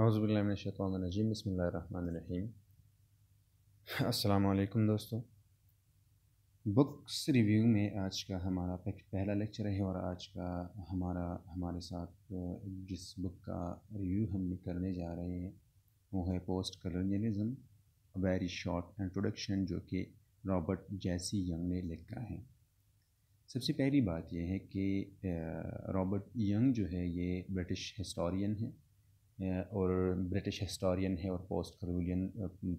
अज़बिल्लाशतवाजीम बसमीम अल्लाम दोस्तों बुक्स रिव्यू में आज का हमारा पहला लेक्चर है और आज का हमारा हमारे साथ जिस बुक का रिव्यू हम करने जा रहे हैं वो है post colonialism very short introduction जो कि रॉबर्ट जैसी यंग ने लिखा है सबसे पहली बात यह है कि रॉबर्ट यंग जो है ये ब्रिटिश हिस्टोरियन है और ब्रिटिश हिस्टोरियन है और post colonial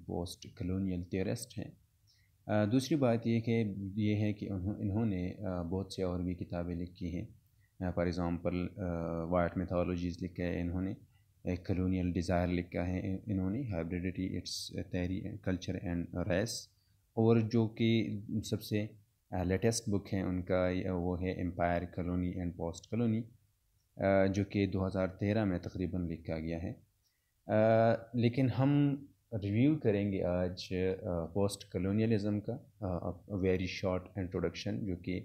post colonial theorist हैं दूसरी बात यह कि ये है कि इन्होंने बहुत से और भी किताबें लिखी हैं फॉर एग्ज़ाम्पल वाइट मेथोलॉजीज लिखा है इन्होंने कलोनियल डिज़ायर लिखा है इन्होंने hybridity its theory culture and race और जो कि सबसे लेटेस्ट बुक है उनका वो है empire colony and post colony जो कि 2013 में तकरीबन लिखा गया है लेकिन हम रिव्यू करेंगे आज पोस्ट कलोनियलिज्म का वेरी शॉर्ट इंट्रोडक्शन जो कि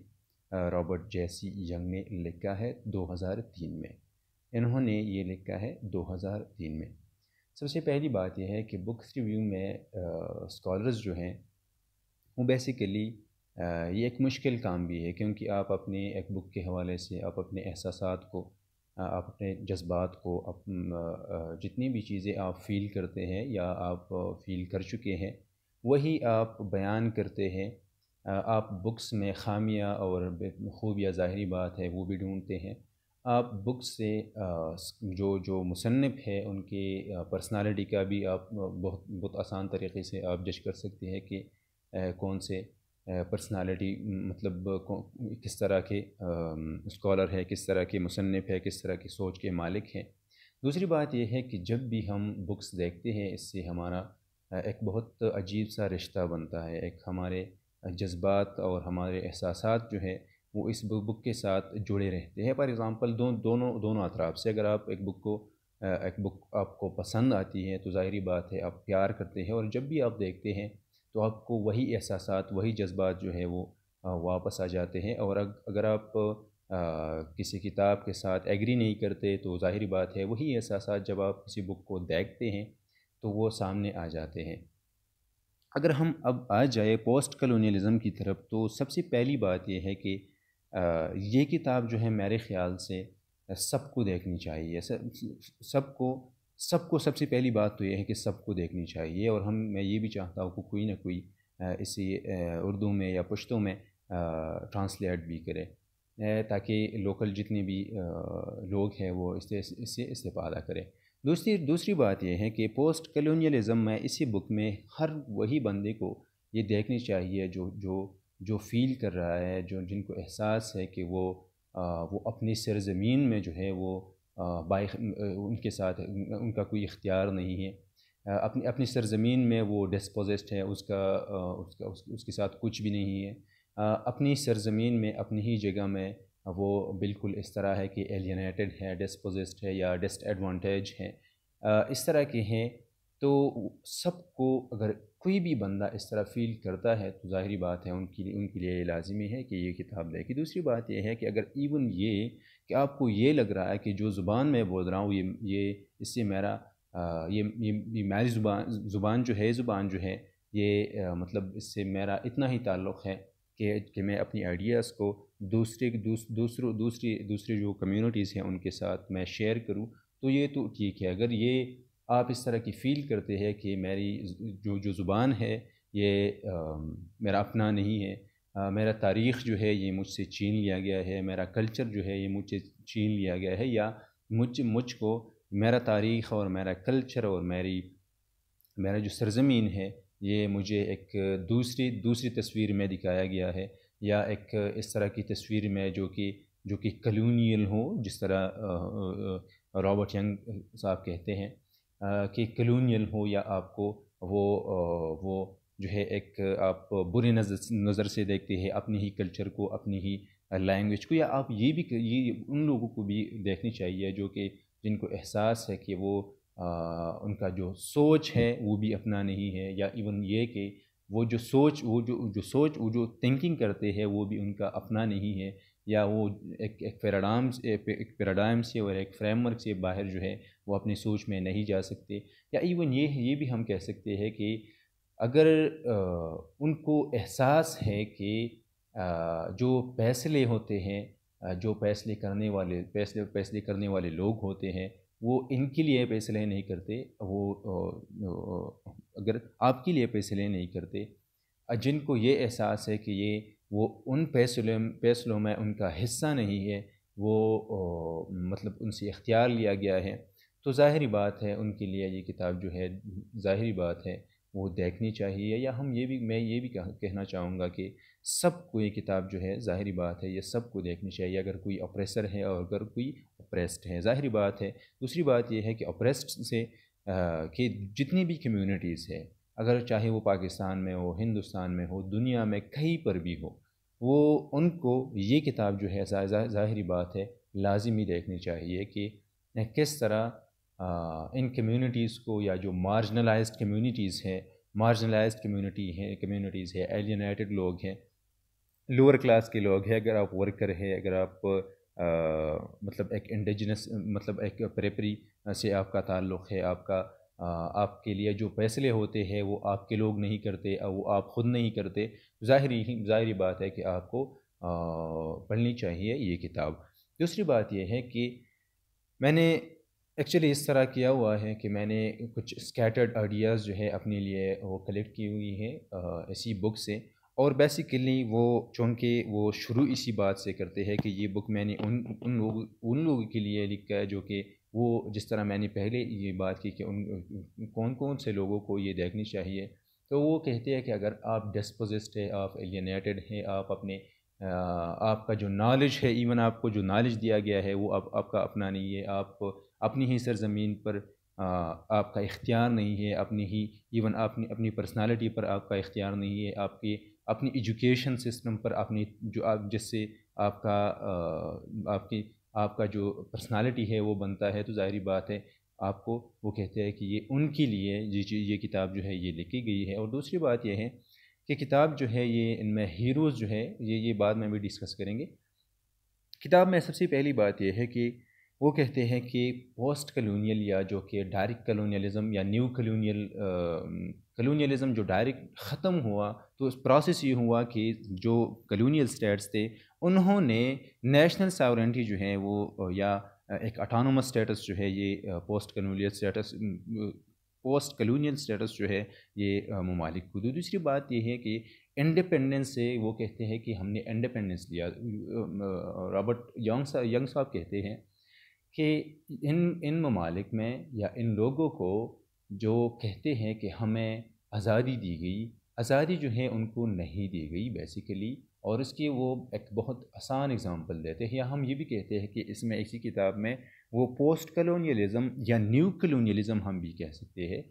रॉबर्ट जैसी यंग ने लिखा है 2003 में इन्होंने ये लिखा है 2003 में सबसे पहली बात यह है कि बुक्स रिव्यू में स्कॉलर्स जो हैं वो बेसिकली ये एक मुश्किल काम भी है क्योंकि आप अपने एक बुक के हवाले से आप अपने एहसास को अपने जज्बात को अप, जितनी भी चीज़ें आप फ़ील करते हैं या आप फ़ील कर चुके हैं वही आप बयान करते हैं आप बुक्स में खामियां और या ज़ाहरी बात है वो भी ढूंढते हैं आप बुक से जो जो मुसनफ़ है उनके पर्सनालिटी का भी आप बहुत बहुत आसान तरीके से आप जज कर सकते हैं कि कौन से पर्सनालिटी मतलब किस तरह के स्कॉलर है किस तरह के मुसनफ़ है किस तरह की सोच के मालिक हैं दूसरी बात यह है कि जब भी हम बुक्स देखते हैं इससे हमारा एक बहुत अजीब सा रिश्ता बनता है एक हमारे जज्बात और हमारे एहसास जो है वो इस बुक के साथ जुड़े रहते हैं फॉर एग्ज़ाम्पल दो, दोनों दोनों अतराब से अगर आप एक बुक को एक बुक आपको पसंद आती है तो ज़ाहरी बात है आप प्यार करते हैं और जब भी आप देखते हैं तो आपको वही एहसास वही जज्बात जो हैं वो वापस आ जाते हैं और अगर आप आ, किसी किताब के साथ एग्री नहीं करते तो ज़ाहिर बात है वही एहसास जब आप किसी बुक को देखते हैं तो वो सामने आ जाते हैं अगर हम अब आ जाए पोस्ट कलोनियलिज़म की तरफ तो सबसे पहली बात यह है कि आ, ये किताब जो है मेरे ख़्याल से सबको देखनी चाहिए सबको सबको सबसे पहली बात तो यह है कि सबको देखनी चाहिए और हम मैं ये भी चाहता हूँ कि कोई ना कोई इसे उर्दू में या पुश्तों में ट्रांसलेट भी करे ताकि लोकल जितने भी लोग हैं वो इससे इससे इस्तेफादा करें दूसरी दूसरी बात यह है कि पोस्ट कलोनियलिज़म में इसी बुक में हर वही बंदे को ये देखनी चाहिए जो जो जो फील कर रहा है जो जिनको एहसास है कि वो आ, वो अपनी सरजमीन में जो है वो बाई उनके साथ उनका कोई इख्तियार नहीं है अपनी अपनी सरजमीन में वो डिस्पोजिस्ट है उसका उसका उस, उसके साथ कुछ भी नहीं है अपनी सरजमीन में अपनी ही जगह में वो बिल्कुल इस तरह है कि एलियनेटेड है डिस्पोजिस्ट है या डिसएडवांटेज है इस तरह के हैं तो सबको अगर कोई भी बंदा इस तरह फील करता है तो ज़ाहरी बात है उनके लिए उनके लिए लाजमी है कि ये किताब देखे दूसरी बात यह है कि अगर इवन ये कि आपको ये लग रहा है कि जो ज़ुबान मैं बोल रहा हूँ ये ये इससे मेरा ये ये, ये मेरी ज़ुबान ज़ुबान जो है ज़ुबान जो है ये आ, मतलब इससे मेरा इतना ही ताल्लुक़ है कि कि मैं अपनी आइडियाज़ को दूसरे दूस, दूसरों दूसरी दूसरी जो कम्यूनिटीज़ हैं उनके साथ मैं शेयर करूँ तो ये तो ठीक है अगर ये आप इस तरह की फ़ील करते हैं कि मेरी जो जो ज़ुबान है ये आ, मेरा अपना नहीं है मेरा तारीख़ जो है ये मुझसे छीन लिया गया है मेरा कल्चर जो है ये मुझसे छीन लिया गया है या मुझ मुझको मेरा तारीख़ और मेरा कल्चर और मेरी मेरा जो सरजमीन है ये मुझे एक दूसरी दूसरी तस्वीर में दिखाया गया है या एक इस तरह की तस्वीर में जो कि जो कि कलोनियल हो जिस तरह रॉबर्ट यंग साहब कहते हैं कि कलोनियल हो या आपको वो वो जो है एक आप बुरी नज़र नज़र से देखते हैं अपने ही कल्चर को अपनी ही लैंग्वेज को या आप ये भी ये उन लोगों को भी देखनी चाहिए जो कि जिनको एहसास है कि वो आ, उनका जो सोच है वो भी अपना नहीं है या इवन ये कि वो जो सोच वो जो जो सोच वो जो थिंकिंग करते हैं वो भी उनका अपना नहीं है या वो एक एक पैराडाम से एक पैराडाम से और एक फ्रेमवर्क से बाहर जो है वो अपनी सोच में नहीं जा सकते या इवन ये ये भी हम कह सकते हैं कि अगर उनको एहसास है कि जो फैसले होते हैं जो फैसले करने वाले फैसले फैसले करने वाले लोग होते हैं वो इनके लिए फैसले नहीं करते वो अगर आपके लिए फैसले नहीं करते जिनको ये एहसास है कि ये वो उन फैसलों फैसलों में उनका हिस्सा नहीं है वो मतलब उनसे इख्तियार लिया गया है तो ज़ाहरी बात है उनके लिए ये किताब जो है ज़ाहरी बात है वो देखनी चाहिए या हम ये भी मैं ये भी कहना चाहूँगा कि सबको ये किताब जो है ज़ाहरी बात है ये सबको देखनी चाहिए अगर कोई ऑप्रेसर है और अगर कोई ऑप्रेस्ड है ज़ाहरी बात है दूसरी बात यह है कि ऑप्रेस्ड से कि जितनी भी कम्यूनिटीज़ है अगर चाहे वो पाकिस्तान में हो हिंदुस्तान में हो दुनिया में कहीं पर भी हो वो उनको ये किताब जो है ज़ाहरी बात है लाजमी देखनी चाहिए कि किस तरह इन कम्युनिटीज़ को या जो मार्जनलाइज कम्युनिटीज़ हैं मार्जनलाइज कम्युनिटी हैं कम्युनिटीज़ है एलियनाइटेड लोग हैं लोअर क्लास के लोग हैं अगर आप वर्कर हैं अगर आप आ, मतलब एक इंडिजनस मतलब एक प्रेपरी से आपका ताल्लुक़ है आपका आ, आपके लिए जो फैसले होते हैं वो आपके लोग नहीं करते और वो आप ख़ुद नहीं करते ही ज़ाहरी बात है कि आपको आ, पढ़नी चाहिए ये किताब दूसरी बात यह है कि मैंने एक्चुअली इस तरह किया हुआ है कि मैंने कुछ स्कैटर्ड आइडियाज़ जो है अपने लिए वो कलेक्ट की हुई है इसी बुक से और बेसिकली वो चूँकि वो शुरू इसी बात से करते हैं कि ये बुक मैंने उन उन लोगों उन लोगों के लिए लिखा है जो कि वो जिस तरह मैंने पहले ये बात की कि उन कौन कौन से लोगों को ये देखनी चाहिए तो वो कहते हैं कि अगर आप डिस्पोजिस्ट है आप एलियनेटेड हैं आप अपने आपका जो नॉलेज है इवन आपको जो नॉलेज दिया गया है वो आप, आपका अपना नहीं है आप अपनी ही सरज़मीन पर आ, आपका इख्तियार नहीं है अपनी ही इवन आपने अपनी पर्सनालिटी पर आपका इख्तियार नहीं है आपकी अपनी एजुकेशन सिस्टम पर अपनी जो आप जिससे आपका आ, आपकी आपका जो पर्सनालिटी है वो बनता है तो ज़ाहरी बात है आपको वो कहते हैं कि ये उनके लिए ये ये किताब जो है ये लिखी गई है और दूसरी बात यह है कि किताब जो है ये इनमें हीरोज़ जो है ये ये बाद में भी डिस्कस करेंगे किताब में सबसे पहली बात यह है कि वो कहते हैं कि पोस्ट कलोनियल या जो कि डायरेक्ट कलोनियलिज्म या न्यू कलोनियल कलोनियलिज्म जो डायरेक्ट ख़त्म हुआ तो उस प्रोसेस ये हुआ कि जो कलोनियल स्टेट्स थे उन्होंने नेशनल सावरेंटी जो है वो या एक अटानोमस स्टेटस जो है ये post colonial status post colonial status जो है ये ममालिक को दूसरी बात ये है कि इंडिपेंडेंस से वो कहते हैं कि हमने इंडिपेंडेंस लिया रॉबर्ट यंग यंग साहब कहते हैं कि इन इन ममालिक में या इन लोगों को जो कहते हैं कि हमें आज़ादी दी गई आज़ादी जो है उनको नहीं दी गई बेसिकली और इसकी वो एक बहुत आसान एग्ज़ाम्पल देते हैं या हम ये भी कहते हैं कि इसमें इसी किताब में वो पोस्ट कलोनियलिज़म या न्यू कलोनियलिज़म हम भी कह सकते हैं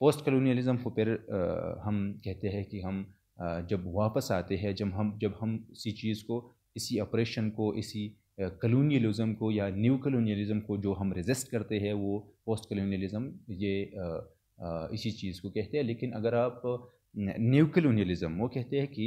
पोस्ट कलोनियलिज़म को फिर हम कहते हैं कि हम आ, जब वापस आते हैं जब हम जब हम इसी चीज़ को इसी ऑपरेशन को इसी कलोनियलिज़म को या न्यू कलोनियलिज़म को जो हम रेजिस्ट करते हैं वो पोस्ट कलोनियलिज़म ये इसी चीज़ को कहते हैं लेकिन अगर आप न्यू कलोनियलिज़म वो कहते हैं कि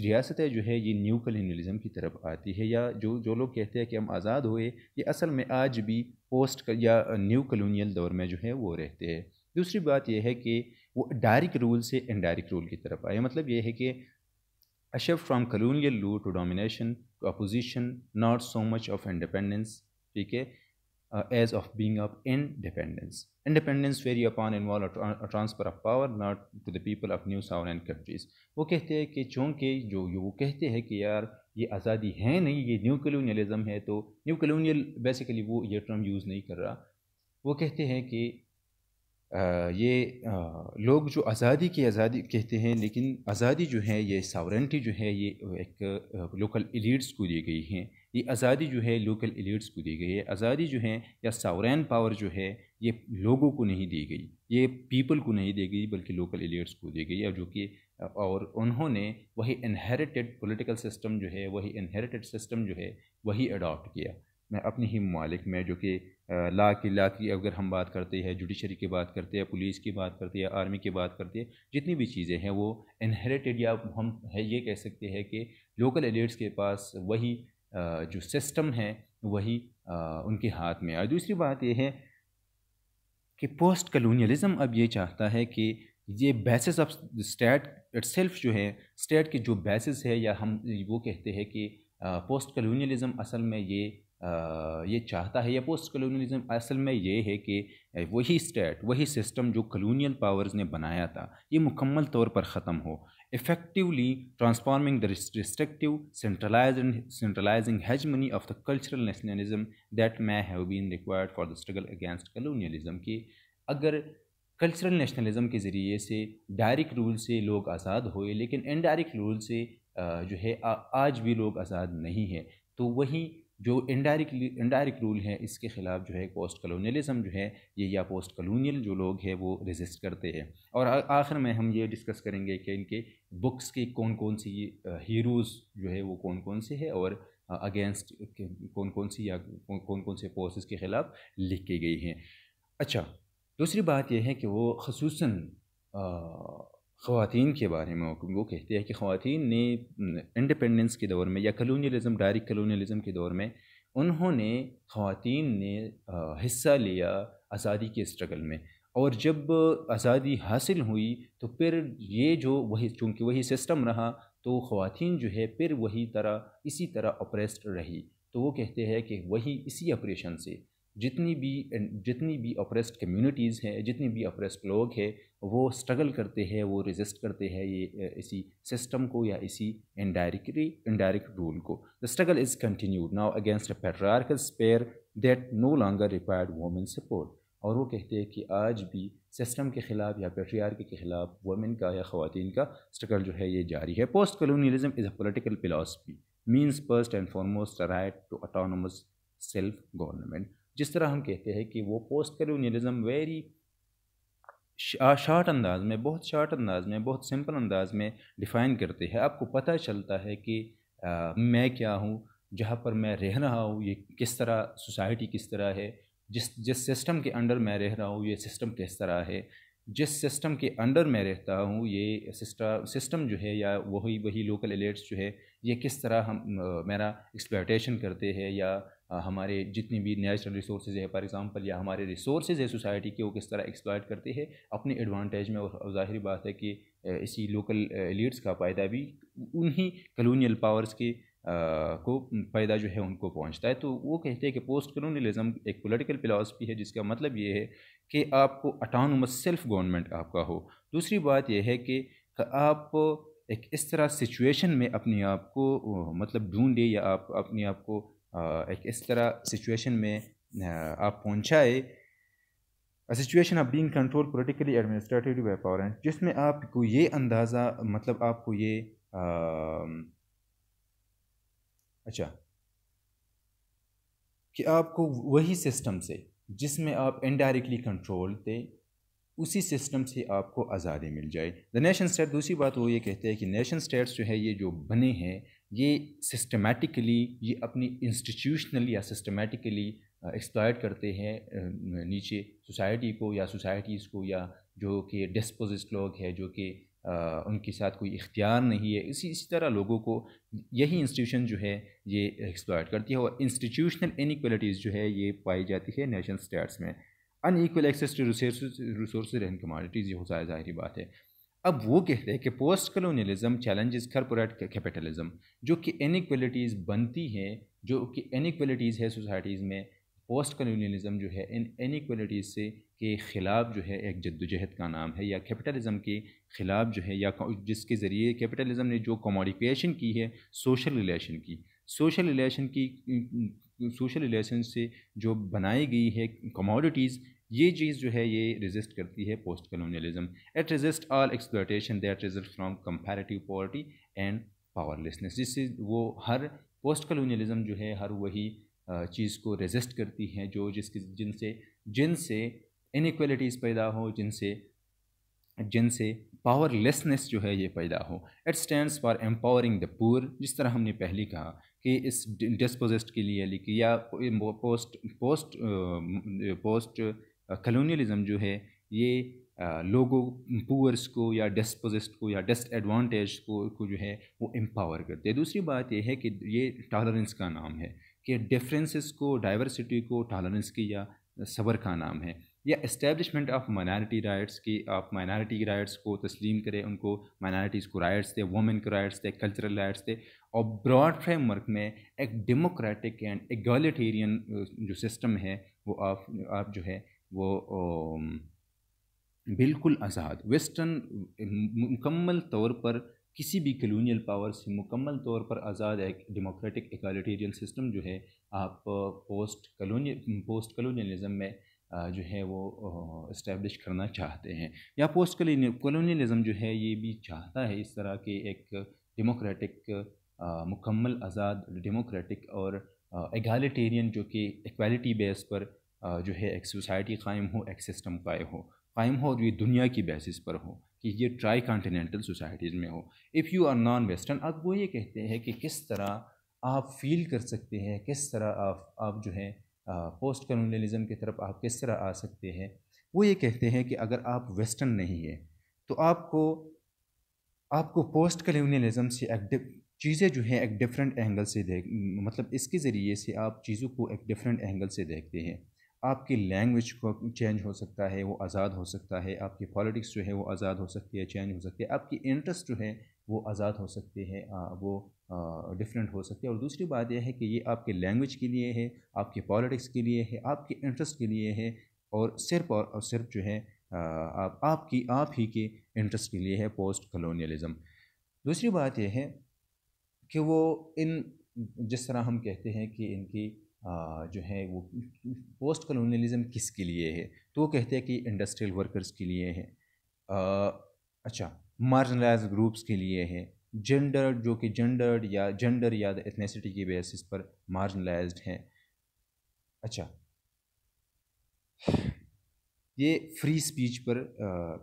रियासतें जो है ये न्यू कलोनियलिज़म की तरफ आती है या जो जो लोग कहते हैं कि हम आज़ाद हुए ये असल में आज भी पोस्ट या न्यू कलोनियल दौर में जो है वो रहते हैं दूसरी बात यह है कि वो डायरेक्ट रूल से इनडायरेक्ट रूल की तरफ आए मतलब ये है कि A shift from colonial rule to domination to opposition, not so much of independence, okay, uh, as of being of independence. Independence vary upon involve a, tra a transfer of power not to the people of new sovereign countries. wo kehte hai ki चूँकि jo wo kehte hai ki yaar ये आज़ादी है नहीं ये new कलोनियलिज़म है तो new colonial basically वो ये टर्म यूज़ नहीं कर रहा वो कहते हैं कि ये लोग जो आज़ादी की आज़ादी कहते हैं लेकिन आज़ादी जो है ये सावरेंटी जो है ये एक लोकल एलिट्स को दी गई है ये आज़ादी जो है लोकल एलिट्स को दी गई है आज़ादी जो है या सावरेन पावर जो है ये लोगों को नहीं दी गई ये पीपल को नहीं दी गई बल्कि लोकल एलिट्स को दी गई है जो कि और उन्होंने वही इनहेरिटेड पॉलिटिकल सिस्टम जो है वही इनहेरिटेड सिस्टम जो है वही अडॉप्ट किया मैं अपने ही ममालिक में जो कि ला की ला की अगर हम बात करते हैं जुडिशरी की बात करते हैं पुलिस की बात करते हैं आर्मी की बात करते हैं जितनी भी चीज़ें हैं वो इनहेरिटेड या हम है ये कह सकते हैं कि लोकल एलिट्स के पास वही जो सिस्टम है वही उनके हाथ में और दूसरी बात यह है कि पोस्ट कलोनियलिज़म अब ये चाहता है कि ये बेसिस ऑफ स्टेट इटसेल्फ जो है स्टेट के जो बेसिस है या हम वो कहते हैं कि पोस्ट कलोनियलिज़म असल में ये ये चाहता है या पोस्ट कलोनियलिज्म असल में ये है कि वही स्टेट वही सिस्टम जो कलोनियल पावर्स ने बनाया था ये मुकम्मल तौर पर ख़त्म हो effectively transforming the restrictive centralise centralising hegemony of the cultural nationalism that may have been required for the struggle against colonialism की अगर कल्चरल नेशनलिज्म के ज़रिए से डायरेक्ट रूल से लोग आज़ाद हुए लेकिन इनडायरेक्ट रूल से जो है आज भी लोग आज़ाद नहीं है तो वही जो इनडायरेक्टली इनडायरेक्ट रूल है इसके ख़िलाफ़ जो है पोस्ट कलोनीलिज़म जो है ये या पोस्ट कलोनियल जो लोग हैं वो रेजिस्ट करते हैं और आखिर में हम ये डिस्कस करेंगे कि इनके बुक्स के कौन कौन सी हीरोज़ जो है वो कौन कौन से है और अगेंस्ट कौन कौन सी या कौन कौन से पोर्सेस के ख़िलाफ़ लिखी गई हैं अच्छा दूसरी बात यह है कि वो खसूस ख़वान के बारे में वो कहते हैं कि ख़वान ने इंडिपेंडेंस के दौर में या कलोनीलिज़म डायरेक्ट कलोनीलिज़म के दौर में उन्होंने ख़वान ने हिस्सा लिया आज़ादी के स्ट्रगल में और जब आज़ादी हासिल हुई तो फिर ये जो वही चूँकि वही सिस्टम रहा तो ख़वान जो है फिर वही तरह इसी तरह अप्रेस्ड रही तो वो कहते हैं कि वही इसी ऑपरेशन से जितनी भी जितनी भी अप्रेस्ड कम्युनिटीज़ हैं जितनी भी अप्रेस्ड लोग हैं वो स्ट्रगल करते हैं वो रजिस्ट करते हैं ये इसी सिस्टम को या इसी इनडायरेक्टली इनडायरेक्ट रूल को the struggle is continued now against a patriarchal sphere that no longer required women support और वो कहते हैं कि आज भी सिस्टम के ख़िलाफ़ या पेट्रियार के ख़िलाफ़ वमेन का या खातन का स्ट्रगल जो है ये जारी है post colonialism is a political philosophy means first and foremost right to autonomous self government जिस तरह हम कहते हैं कि वो पोस्ट कलोनियलिज़म वेरी शार्ट अंदाज में बहुत शार्ट अंदाज में बहुत सिंपल अंदाज में डिफ़ाइन करते हैं आपको पता चलता है कि आ, मैं क्या हूँ जहाँ पर मैं रह रहा हूँ ये किस तरह सोसाइटी किस तरह है जिस जिस सिस्टम के अंडर मैं रह रहा हूँ ये सिस्टम किस तरह है जिस सिस्टम के अंडर मैं रहता हूँ ये सिस्टम सिस्टम जो है या वही वही लोकल एलेट्स जो है ये किस तरह हम मेरा एक्सप्लाइटेशन करते हैं या हमारे जितनी भी नेचुरल रिसोर्सेज है फॉर एग्जांपल या हमारे रिसोर्सेज है सोसाइटी के वो किस तरह एक्सप्लाइट करते हैं अपने एडवांटेज में और ज़ाहिर बात है कि इसी लोकल एलिट्स का फ़ायदा भी उन्हीं कलोनियल पावर्स के आ, को फ़ायदा जो है उनको पहुंचता है तो वो कहते हैं कि पोस्ट कलोनियलिज्म एक पॉलिटिकल फ़िलासफ़ी है जिसका मतलब ये है कि आपको अटानमस सेल्फ गवर्नमेंट आपका हो दूसरी बात यह है कि आप एक इस तरह सिचुएशन में अपने आप को मतलब ढूंढे या आप अपने आप को एक इस तरह सिचुएशन में आप पहुंचाए situation of being control politically administrative power and जिसमें आपको ये अंदाज़ा मतलब आपको ये आ, अच्छा कि आपको वही सिस्टम से जिसमें आप इनडायरेक्टली कंट्रोल थे उसी सिस्टम से आपको आज़ादी मिल जाए द नेशन स्टेट दूसरी बात वो ये कहते हैं कि नेशन स्टेट्स जो है ये जो बने हैं ये सिस्टमेटिकली ये अपनी इंस्टीट्यूशनली या सिस्टमेटिकली एक्सप्लाइट करते हैं नीचे सोसाइटी को या सोसाइटीज़ को या जो कि डिस्पोजिट लोग है जो कि उनके साथ कोई इख्तियार नहीं है इसी इसी तरह लोगों को यही इंस्टीट्यूशन जो है ये एक्सप्लॉयट करती है और इंस्टीट्यूशनल इनक्वलिटीज़ जो है ये पाई जाती है नेशन स्टेट्स में unequal access to resource and commodities ये हो जाए ज़ाहरी बात है अब वो कहते हैं कि post colonialism challenges corporate capitalism जो कि इनक्वलिटीज़ बनती हैं जो कि इनक्वलिटीज़ है सोसाइटीज़ में पोस्ट कलोनियलिज्म जो है इन इनक्वलिटीज़ से के ख़िलाफ़ जो है एक जद्दोजहद का नाम है या कैपिटलिज्म के ख़िलाफ़ जो है या जिसके ज़रिए कैपिटलिज्म ने जो कमोडिकेशन की है सोशल रिलेशन की सोशल रिलेशन की सोशल रिलेशन से जो बनाई गई है कमोडिटीज़ ये चीज़ जो है ये रेजिस्ट करती है post colonialism it resist all exploitation that result from comparative poverty and powerlessness जिससे वो हर पोस्ट कलोनियलिज्म जो है हर वही चीज़ को रेजिस्ट करती है जो जिसके जिनसे जिनसे इनक्वलिटीज़ पैदा हो जिनसे जिनसे पावरलेसनेस जो है ये पैदा हो it stands for empowering the poor जिस तरह हमने पहले कहा कि इस डिस्पोजेस्ट के लिए लिखी या पोस्ट पोस्ट पोस्ट कलोनियलिज्म जो है ये लोगों पुअर्स को या डिस्पोजिस्ट को या डिसएडवांटेज को को जो है वो एम्पावर करते हैं दूसरी बात यह है कि ये टॉलरेंस का नाम है कि डिफरेंसेस को डाइवर्सिटी को टॉलरेंस की या सबर का नाम है या इस्टेबलिशमेंट ऑफ माइनॉरिटी राइट्स की आप माइनॉरिटी राइट्स को तस्लीम करें उनको माइनॉरिटीज़ को राइट्स दें वुमेन को राइट्स दें कल्चरल राइट्स दें और ब्रॉड फ्रेमवर्क में एक डेमोक्रेटिक एंड एगोलिटेरियन जो सिस्टम है वो आप आप जो है वो बिल्कुल आज़ाद वेस्टर्न मुकम्मल तौर पर किसी भी कलोनील पावर से मुकम्मल तौर पर आज़ाद एक डेमोक्रेटिक एगालिटेरियन सिस्टम जो है आप पोस्ट कलोनियल पोस्ट कलोनियलिज़म में जो है वो इस्टेब्लिश करना चाहते हैं या पोस्ट कॉलोनियलिज़म जो है ये भी चाहता है इस तरह के एक डेमोक्रेटिक मुकम्मल आज़ाद डेमोक्रेटिक और एगालिटेरियन जो कि इक्वालिटी बेस पर जो है एक सोसाइटी कायम हो एक सिस्टम कायम हो कायम हो और ये दुनिया की बेसिस पर हो कि ये ट्राई कॉन्टीनेंटल सोसाइटीज़ में हो if you are non western अब वो ये कहते हैं कि किस तरह आप फील कर सकते हैं किस तरह आप आप जो है पोस्ट कॉलोनियलिज्म की तरफ आप किस तरह आ सकते हैं वो ये कहते हैं कि अगर आप वेस्टर्न नहीं है तो आपको आपको पोस्ट कॉलोनियलिज्म से एक चीज़ें जो हैं एक डिफरेंट एंगल से देख मतलब इसके ज़रिए से आप चीज़ों को एक डिफरेंट एंगल से देखते हैं आपकी लैंग्वेज को चेंज हो सकता है वो आज़ाद हो सकता है आपकी पॉलिटिक्स जो है वो आज़ाद हो सकती है चेंज हो सकती है आपकी इंटरेस्ट जो है वो आज़ाद हो सकते हैं वो डिफरेंट हो सकती है और दूसरी बात यह है कि ये आपके लैंग्वेज के लिए है आपके पॉलिटिक्स के लिए है आपके इंटरेस्ट के लिए है और सिर्फ और, और सिर्फ जो है आप आपकी आप ही के इंटरेस्ट के लिए है पोस्ट कलोनियलिज़म दूसरी बात यह है कि वो इन जिस तरह हम कहते हैं कि इनकी जो है वो पोस्ट कलोनियलिज़म के लिए है तो वो कहते हैं कि इंडस्ट्रियल वर्कर्स के लिए है अच्छा मार्जनलाइज ग्रुप्स के लिए है जेंडर जो कि जेंडर या जेंडर या एथनेसिटी की बेसिस पर मार्जिनलाइज हैं अच्छा ये फ्री स्पीच पर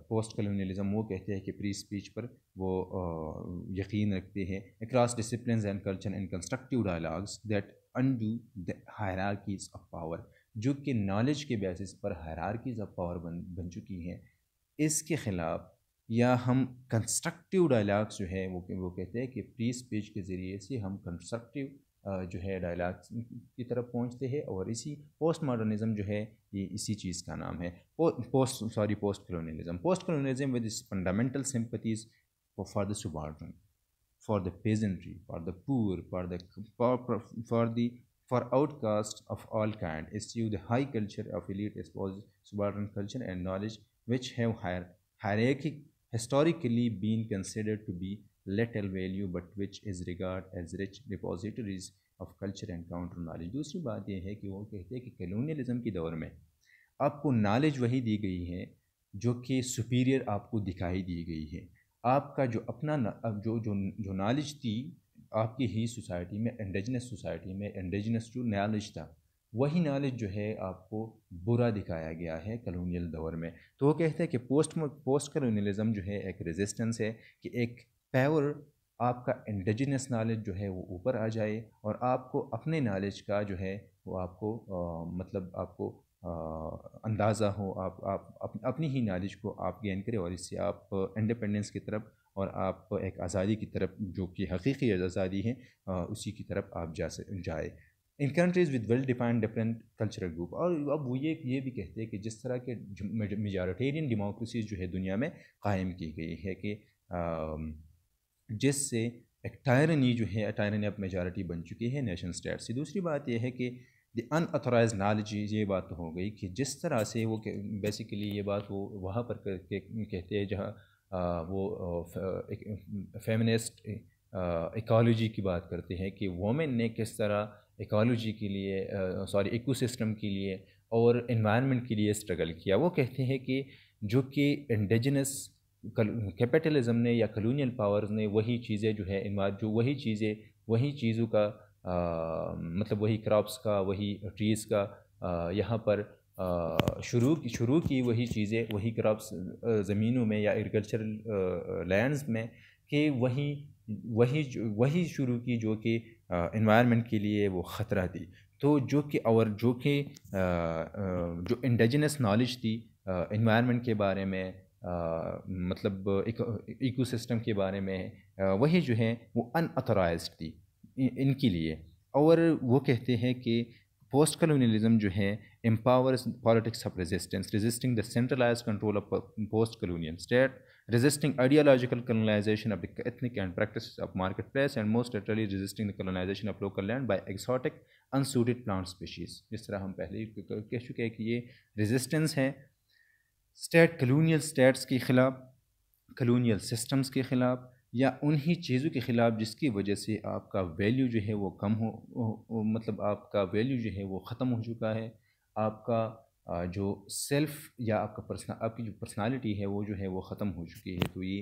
पोस्ट कलोनियलिज्म वो कहते हैं कि फ्री स्पीच पर वो आ, यकीन रखते हैं across discipline and culture and constructive dialogues that undo do hierarchies of power जो कि नॉलेज के बेसिस पर हरारकीज ऑफ पावर बन बन चुकी हैं इसके ख़िलाफ़ या हम कंस्ट्रक्टिव डायलाग्स जो है वो वो कहते हैं कि फ्री स्पीच के ज़रिए से हम कंस्ट्रक्टिव जो है डायलाग्स की तरफ पहुंचते हैं और इसी पोस्ट मॉडर्निज़म जो है ये इसी चीज़ का नाम है post sorry post colonialism post colonialism with fundamental sympathies for the subaltern for the peasantry for the poor for the for the for outcasts of all kind eschew the culture culture of elite exposes subaltern culture and knowledge which have higher hierarchy historically been considered to be little value but which is regarded as rich repositories of culture and counter knowledge दूसरी बात यह है कि वो कहते हैं कि colonialism के दौर में आपको नॉलेज वही दी गई है जो कि सुपीरियर आपको दिखाई दी गई है आपका जो अपना जो जो जो नॉलेज थी आपकी ही सोसाइटी में इंडिजनस सोसाइटी में इंडिजनस जो नॉलेज था वही नॉलेज जो है आपको बुरा दिखाया गया है कलोनियल दौर में तो वो कहते हैं कि पोस्ट पोस्ट कलोनीलिज़म जो है एक रेजिस्टेंस है कि एक पावर आपका इंडिजिनस नॉलेज जो है वो ऊपर आ जाए और आपको अपने नॉलेज का जो है वो आपको आ, मतलब आपको आ, अंदाज़ा हो आप आप अप, अपनी ही नॉलेज को आप गेन करें और इससे आप इंडिपेंडेंस की तरफ और आप एक आज़ादी की तरफ जो कि हकीकी आज़ादी है आ, उसी की तरफ आप जा जाए in countries with well defined different cultural group और अब वो ये ये भी कहते हैं कि जिस तरह के मेजारटेरियन डेमोक्रेसीज जो है दुनिया में कायम की गई है कि जिससे एक टायरनी जो है टायरनी अब मेजारटी बन चुकी है नेशन स्टेट से दूसरी बात यह है कि द अनऑथोराइज नॉलेज ये बात तो हो गई कि जिस तरह से वो बेसिकली ये बात वो वहाँ पर करके कहते हैं जहाँ वो फेमिनिस्ट इकोलॉजी की बात करते हैं कि वोमेन ने किस तरह इकोलॉजी के लिए सॉरी इको के लिए और इन्वायरमेंट के लिए स्ट्रगल किया वो कहते हैं कि जो कि इंडिजिनस कैपिटलिज्म ने या कलोनियल पावर्स ने वही चीज़ें जो है जो वही चीज़ें वही चीज़ों का आ, मतलब वही क्रॉप्स का वही ट्रीज़ का यहाँ पर शुरू शुरू की वही चीज़ें वही क्रॉप्स ज़मीनों में या एग्रीकल्चरल लैंड्स में कि वही वही वही शुरू की जो कि इन्वायरमेंट के लिए वो ख़तरा थी तो जो कि और जो कि जो इंडिजिनस नॉलेज थी इन्वायरमेंट के बारे में आ, मतलब एक सिस्टम के बारे में वही जो है वो अनऑथराइज थी इनके लिए और वो कहते हैं कि पोस्ट कलोनियलिज़म जो है empowers politics of resistance, resisting the centralized control of post-colonial state, resisting ideological colonization of the ethnic and practices of marketplace, and most literally resisting the colonization of local land by exotic unsuited plant species. जिस तरह हम पहले कह चुके हैं कि ये resistance है state colonial states के खिलाफ colonial systems के खिलाफ या उन्हीं चीज़ों के ख़िलाफ़ जिसकी वजह से आपका वैल्यू जो है वो कम हो, हो, हो मतलब आपका वैल्यू जो है वो ख़त्म हो चुका है आपका जो सेल्फ या आपका पर्सनल आपकी जो पर्सनालिटी है वो जो है वो ख़त्म हो चुकी है तो ये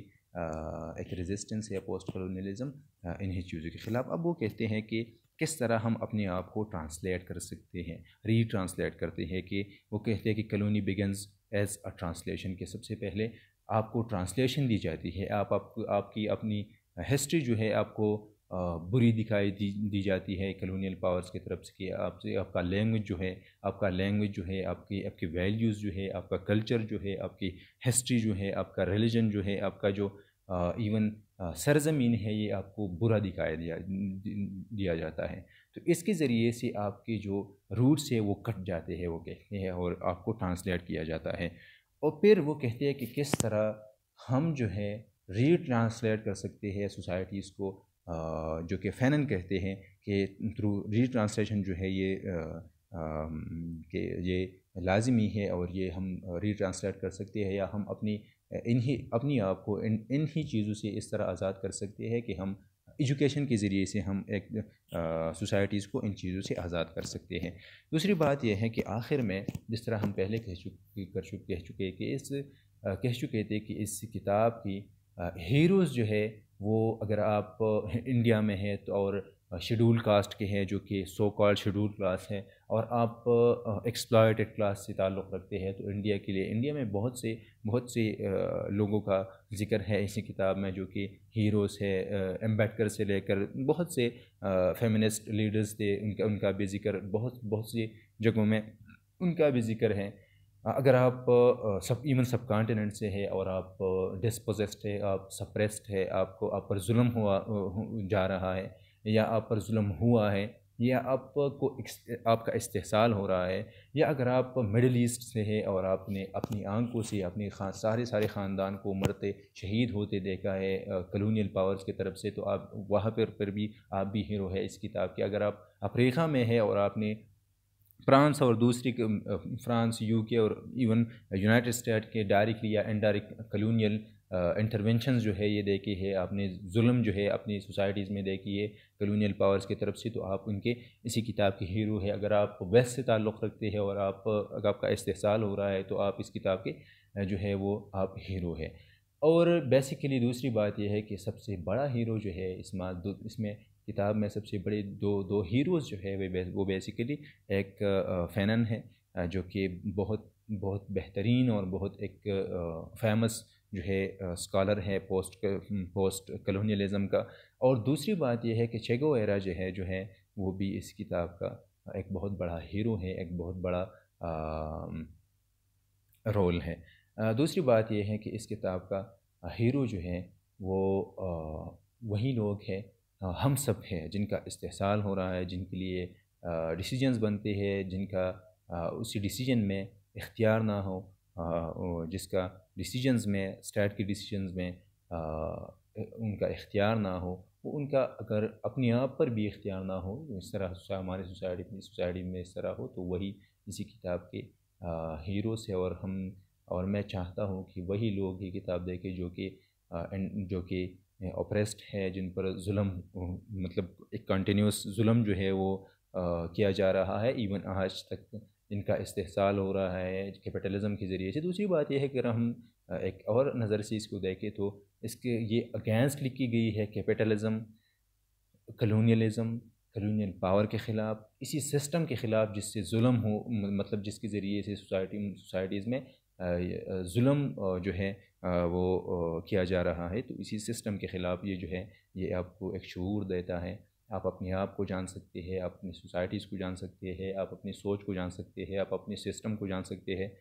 एक रेजिस्टेंस या पोस्ट कॉलोनियलिज्म इन्हीं चीज़ों के ख़िलाफ़ अब वो कहते हैं कि किस तरह हम अपने आप को ट्रांसलेट कर सकते हैं री ट्रांसलेट करते हैं कि वो कहते हैं कि colony begins as a translation के सबसे पहले आपको ट्रांसलेशन दी जाती है आप, आप आपकी अपनी हिस्ट्री जो है आपको बुरी दिखाई दी दी जाती है कलोनियल पावर्स की तरफ से कि आपसे आपका लैंग्वेज जो है आपका लैंग्वेज जो है आपकी आपकी वैल्यूज़ जो है आपका कल्चर जो है आपकी हिस्ट्री जो है आपका रिलीजन जो है आपका जो इवन सरजमीन है ये आपको बुरा दिखाया दिया दिया जाता है तो इसके ज़रिए से आपके जो रूट्स है वो कट जाते हैं वो कहते हैं और आपको ट्रांसलेट किया जाता है और फिर वो कहते हैं कि किस तरह हम जो है ट्रांसलेट कर सकते हैं सोसाइटीज़ को जो कि फ़ैनन कहते हैं कि थ्रू री ट्रांसलेशन जो है ये कि ये लाजमी है और ये हम री ट्रांसलेट कर सकते हैं या हम अपनी इन्हीं अपनी आप को इन ही चीज़ों से इस तरह आज़ाद कर सकते हैं कि हम एजुकेशन के ज़रिए से हम एक सोसाइटीज़ को इन चीज़ों से आज़ाद कर सकते हैं दूसरी बात यह है कि आखिर में जिस तरह हम पहले कह चुके कर चुके कह चुके कि इस कह चुके थे कि इस किताब की हीरोज़ जो है वो अगर आप इंडिया में हैं तो और शेड्यूल कास्ट के हैं जो कि सो कॉल्ड शेड्यूल क्लास हैं और आप एक्सप्लॉयटेड क्लास से ताल्लुक़ रखते हैं तो इंडिया के लिए इंडिया में बहुत से बहुत से लोगों का जिक्र है इसी किताब में जो कि हीरोज़ है एम्बेडकर से लेकर बहुत से फेमिनिस्ट लीडर्स थे उनका उनका भी जिक्र बहुत बहुत सी जगहों में उनका भी जिक्र है अगर आप सब इवन सब कॉन्टिनेंट से है और आप डिस्पोजेस्ट है आप सप्रेस्ड है आपको आप पर जुल्म हुआ जा रहा है या आप पर जुल्म हुआ है या आपको आपका इस्तेसाल हो रहा है या अगर आप मिडल ईस्ट से है और आपने अपनी आंखों से अपने खान सारे सारे ख़ानदान को मरते शहीद होते देखा है कलोनियल पावर्स की तरफ से तो आप वहाँ पर पर भी आप भी हीरो है इस किताब के अगर आप अफ्रीका में है और आपने फ्रांस और दूसरी फ्रांस यूके और इवन यूनाइटेड स्टेट के डायरेक्टली या इनडायरेक्ट कलोनियल इंटरवेंशन जो है ये देखी है आपने जुल्म जो है अपनी सोसाइटीज़ में देखी है कलोनियल पावर्स की तरफ से तो आप उनके इसी किताब के हीरो है अगर आप वेस्ट से ताल्लुक़ रखते हैं और आप अगर आपका इस्तेसाल हो रहा है तो आप इस किताब के जो है वो आप हीरो है और बेसिकली दूसरी बात यह है कि सबसे बड़ा हीरो जो है इस इसमें किताब में सबसे बड़े दो दो हीरोज़ जो है वे वो बेसिकली एक फैनन है जो कि बहुत बहुत बेहतरीन और बहुत एक फेमस जो है स्कॉलर है पोस्ट पोस्ट कलोनियलिज्म का और दूसरी बात यह है कि चेगो एरा जो है जो है वो भी इस किताब का एक बहुत बड़ा हीरो है एक बहुत बड़ा आ, रोल है दूसरी बात यह है कि इस किताब का हीरो जो है वो आ, वही लोग हैं हम सब है जिनका इस्तेसाल हो रहा है जिनके लिए डिसीजंस बनते हैं जिनका उसी डिसीजन में इख्तियार ना हो जिसका डिसीजंस में स्टेट के डिसीजंस में उनका इख्तियार ना हो उनका अगर अपने आप पर भी इख्तियार ना हो तो इस तरह हमारी सोसाइटी में सोसाइटी में इस तरह हो तो वही इसी किताब के हीरो से और हम और मैं चाहता हूँ कि वही लोग ये किताब देखें जो कि जो कि ऑपरेस्ड है जिन पर जुल्म मतलब एक कंटिन्यूस जुल्म जो है वो आ, किया जा रहा है इवन आज तक इनका इस्तेसाल हो रहा है कैपिटलिज्म के ज़रिए से दूसरी बात यह है कि अगर हम एक और नज़र से इसको देखें तो इसके ये अगेंस्ट लिखी गई है कैपिटलिज्म कलोनियलिज्म कलोनियल पावर के ख़िलाफ़ इसी सिस्टम के ख़िलाफ़ जिससे जुल्म हो मतलब जिसके ज़रिए से सोसाइटी सोसाइटीज़ में जुल्म जो है वो किया जा रहा है तो इसी सिस्टम के ख़िलाफ़ ये जो है ये आपको एक शूर देता है आप अपने आप को जान सकते हैं आप अपनी सोसाइटीज़ को जान सकते हैं आप अपनी सोच को जान सकते हैं आप अपने सिस्टम को जान सकते हैं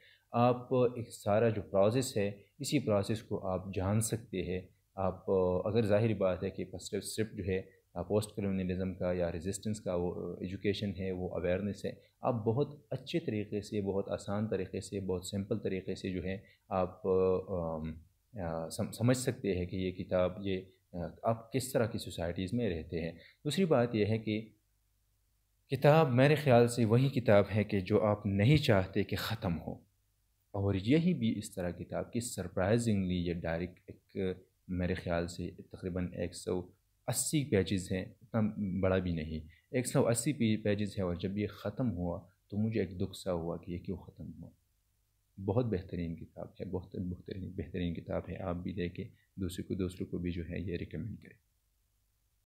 आप एक सारा जो प्रोसेस है इसी प्रोसेस को आप जान सकते हैं आप अगर जाहिर बात है कि फर्स्ट स्टेप जो है पोस्ट कलोनीलिज़म का या रेजिस्टेंस का वो एजुकेशन uh, है वो अवेयरनेस है आप बहुत अच्छे तरीके से बहुत आसान तरीके से बहुत सिंपल तरीके से जो है आप uh, um, आ, सम, समझ सकते हैं कि ये किताब ये uh, आप किस तरह की सोसाइटीज़ में रहते हैं दूसरी बात यह है कि किताब मेरे ख़्याल से वही किताब है कि जो आप नहीं चाहते कि ख़त्म हो और यही भी इस तरह किताब की सरप्राइजिंगली ये डायरेक्ट एक मेरे ख्याल से तकरीबन एक सौ अस्सी पेजेस हैं इतना बड़ा भी नहीं एक सौ अस्सी पेजेस है और जब ये ख़त्म हुआ तो मुझे एक दुख सा हुआ कि ये क्यों ख़त्म हुआ बहुत बेहतरीन किताब है बहुत बेहतरीन बेहतरीन किताब है आप भी देखें दूसरे को दूसरों को भी जो है ये रिकमेंड करें